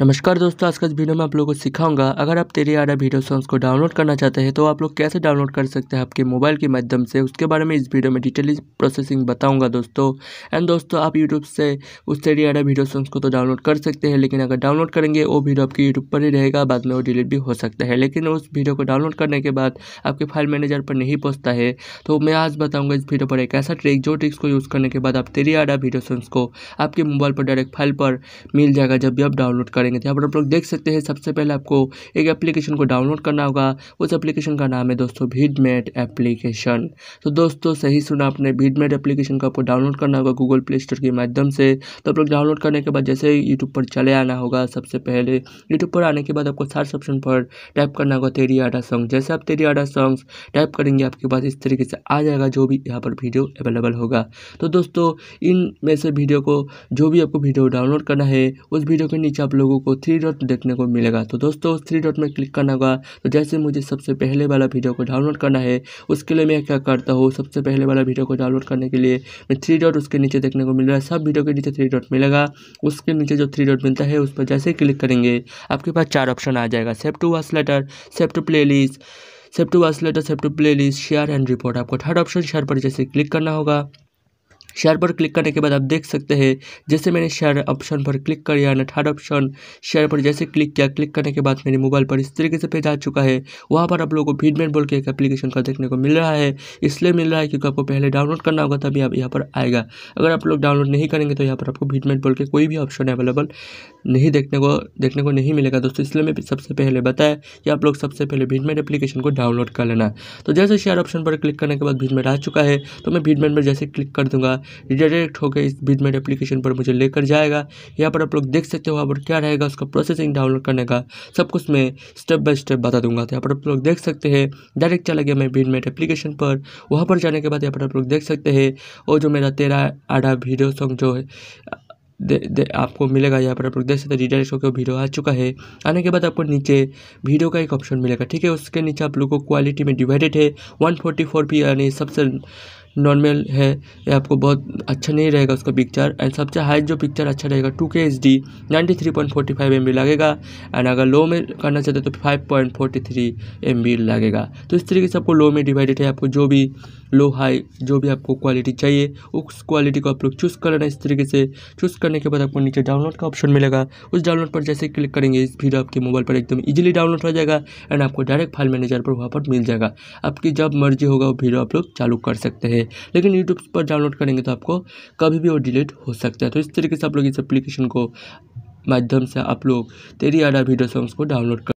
नमस्कार दोस्तों आज का इस वीडियो में आप लोगों को सिखाऊंगा अगर आप तेरी आरा वीडियो सॉन्ग्स को डाउनलोड करना चाहते हैं तो आप लोग कैसे डाउनलोड कर सकते हैं आपके मोबाइल के माध्यम से उसके बारे में इस वीडियो में डिटेली प्रोसेसिंग बताऊंगा दोस्तों एंड दोस्तों आप यूट्यूब से उस तेरी आरा वीडियो सॉन्ग्स को तो डाउनलोड कर सकते हैं लेकिन अगर डाउनलोड करेंगे वो वीडियो आपके यूट्यूब पर ही रहेगा बाद में वो डिलीट भी हो सकता है लेकिन उस वीडियो को डाउनलोड करने के बाद आपके फाइल मैनेजर पर नहीं पहुँचता है तो मैं आज बताऊँगा इस वीडियो पर एक ऐसा ट्रिक जो ट्रिक्स को यूज़ करने के बाद आप तेरी आरा वीडियो सॉन्ग्स को आपके मोबाइल पर डायरेक्ट फाइल पर मिल जाएगा जब भी आप डाउनलोड करें करेंगे तो यहाँ पर आप लोग देख सकते हैं सबसे पहले आपको एक एप्लीकेशन को डाउनलोड करना होगा उस एप्लीकेशन का नाम है दोस्तों भीडमेट एप्लीकेशन तो दोस्तों सही सुना आपने भीडमेट एप्लीकेशन को आपको डाउनलोड करना होगा गूगल प्ले स्टोर के माध्यम से तो आप लोग डाउनलोड करने के बाद जैसे यूट्यूब पर चले आना होगा सबसे पहले यूट्यूब पर आने के बाद आपको सर्च ऑप्शन पर टाइप करना होगा तेरी आडा सॉन्ग जैसे आप तेरी आडा सॉन्ग्स टाइप करेंगे आपके पास इस तरीके से आ जाएगा जो भी यहाँ पर वीडियो अवेलेबल होगा तो दोस्तों इन में से वीडियो को जो भी आपको वीडियो डाउनलोड करना है उस वीडियो के नीचे आप लोगों को थ्री डॉट देखने को मिलेगा तो दोस्तों उस थ्री डॉट में क्लिक करना होगा तो जैसे मुझे सबसे पहले वाला वीडियो को डाउनलोड करना है उसके लिए मैं क्या करता हूँ सबसे पहले वाला वीडियो को डाउनलोड करने के लिए मैं थ्री डॉट उसके नीचे देखने को मिल रहा है सब वीडियो के नीचे थ्री डॉट मिलेगा उसके नीचे जो थ्री डॉट मिलता है उस पर जैसे ही क्लिक करेंगे आपके पास चार ऑप्शन आ जाएगा save to watch later save to playlist save to watch later save to playlist share and report आपको थर्ड ऑप्शन शेयर पर जैसे क्लिक करना होगा शेयर पर क्लिक करने के बाद आप देख सकते हैं जैसे मैंने शेयर ऑप्शन पर क्लिक कर या थर्ड ऑप्शन शेयर पर जैसे क्लिक किया क्लिक करने के बाद मेरे मोबाइल पर इस तरीके से पेज आ चुका है वहाँ पर आप लोगों को फीडमेंट बोल के एक एप्लीकेशन का देखने को मिल रहा है इसलिए मिल रहा है क्योंकि आपको पहले डाउनलोड करना होगा तभी आप यहाँ पर आएगा अगर आप लोग डाउनलोड नहीं करेंगे तो यहाँ पर आपको फीडमेंट बोल के कोई भी ऑप्शन अवेलेबल नहीं देखने को देखने को नहीं मिलेगा दोस्तों इसलिए मैं सबसे पहले बताया कि आप लोग सबसे पहले भीडमेंट एप्लीकेशन को डाउनलोड कर लेना तो जैसे शेयर ऑप्शन पर क्लिक करने के बाद भीडमेंट आ चुका है तो मैं भीडमेंट पर जैसे क्लिक कर दूंगा रिडायरेक्ट होकर इस मेट एप्लीकेशन पर मुझे लेकर जाएगा यहाँ पर आप लोग देख सकते हो यहाँ पर क्या रहेगा उसका प्रोसेसिंग डाउनलोड करने का सब कुछ मैं स्टेप बाय स्टेप बता दूंगा तो यहाँ पर आप लोग देख सकते हैं डायरेक्ट चला गया मैं मेट एप्लीकेशन पर वहाँ पर जाने के बाद यहाँ पर आप लोग देख सकते हैं और जो मेरा तेरा आधा वीडियो सॉन्ग जो है दे, दे, आपको मिलेगा यहाँ पर आप लोग देख सकते हैं रिडायरेक्ट होकर वीडियो आ चुका है आने के बाद आपको नीचे वीडियो का एक ऑप्शन मिलेगा ठीक है उसके नीचे आप लोग को क्वालिटी में डिवाइडेड है वन फोर्टी फोर पी यानी सबसे नॉर्मल है ये आपको बहुत अच्छा नहीं रहेगा उसका पिक्चर एंड सबसे हाई जो पिक्चर अच्छा रहेगा two K H D ninety three point forty five M B लगेगा एंड अगर लो में करना चाहते तो five point forty three M B लगेगा तो इस तरीके से आपको लो में डिवाइडेड है आपको जो भी लो हाई जो भी आपको क्वालिटी चाहिए उस क्वालिटी को आप लोग चूज़ कर लेना इस तरीके से चूज़ करने के बाद आपको नीचे डाउनलोड का ऑप्शन मिलेगा उस डाउनलोड पर जैसे क्लिक करेंगे इस वीडियो आपके मोबाइल पर एकदम ईजिली डाउनलोड हो जाएगा एंड आपको डायरेक्ट फाइल मैनेजर पर वहाँ पर मिल जाएगा आपकी जब मर्जी होगा वो वीडियो आप लोग चालू कर सकते हैं है लेकिन यूट्यूब पर डाउनलोड करेंगे तो आपको कभी भी वो डिलीट हो सकता है तो इस तरीके से आप लोग इस एप्लीकेशन को माध्यम से आप लोग तेरी आडा वीडियो सॉन्ग्स को डाउनलोड कर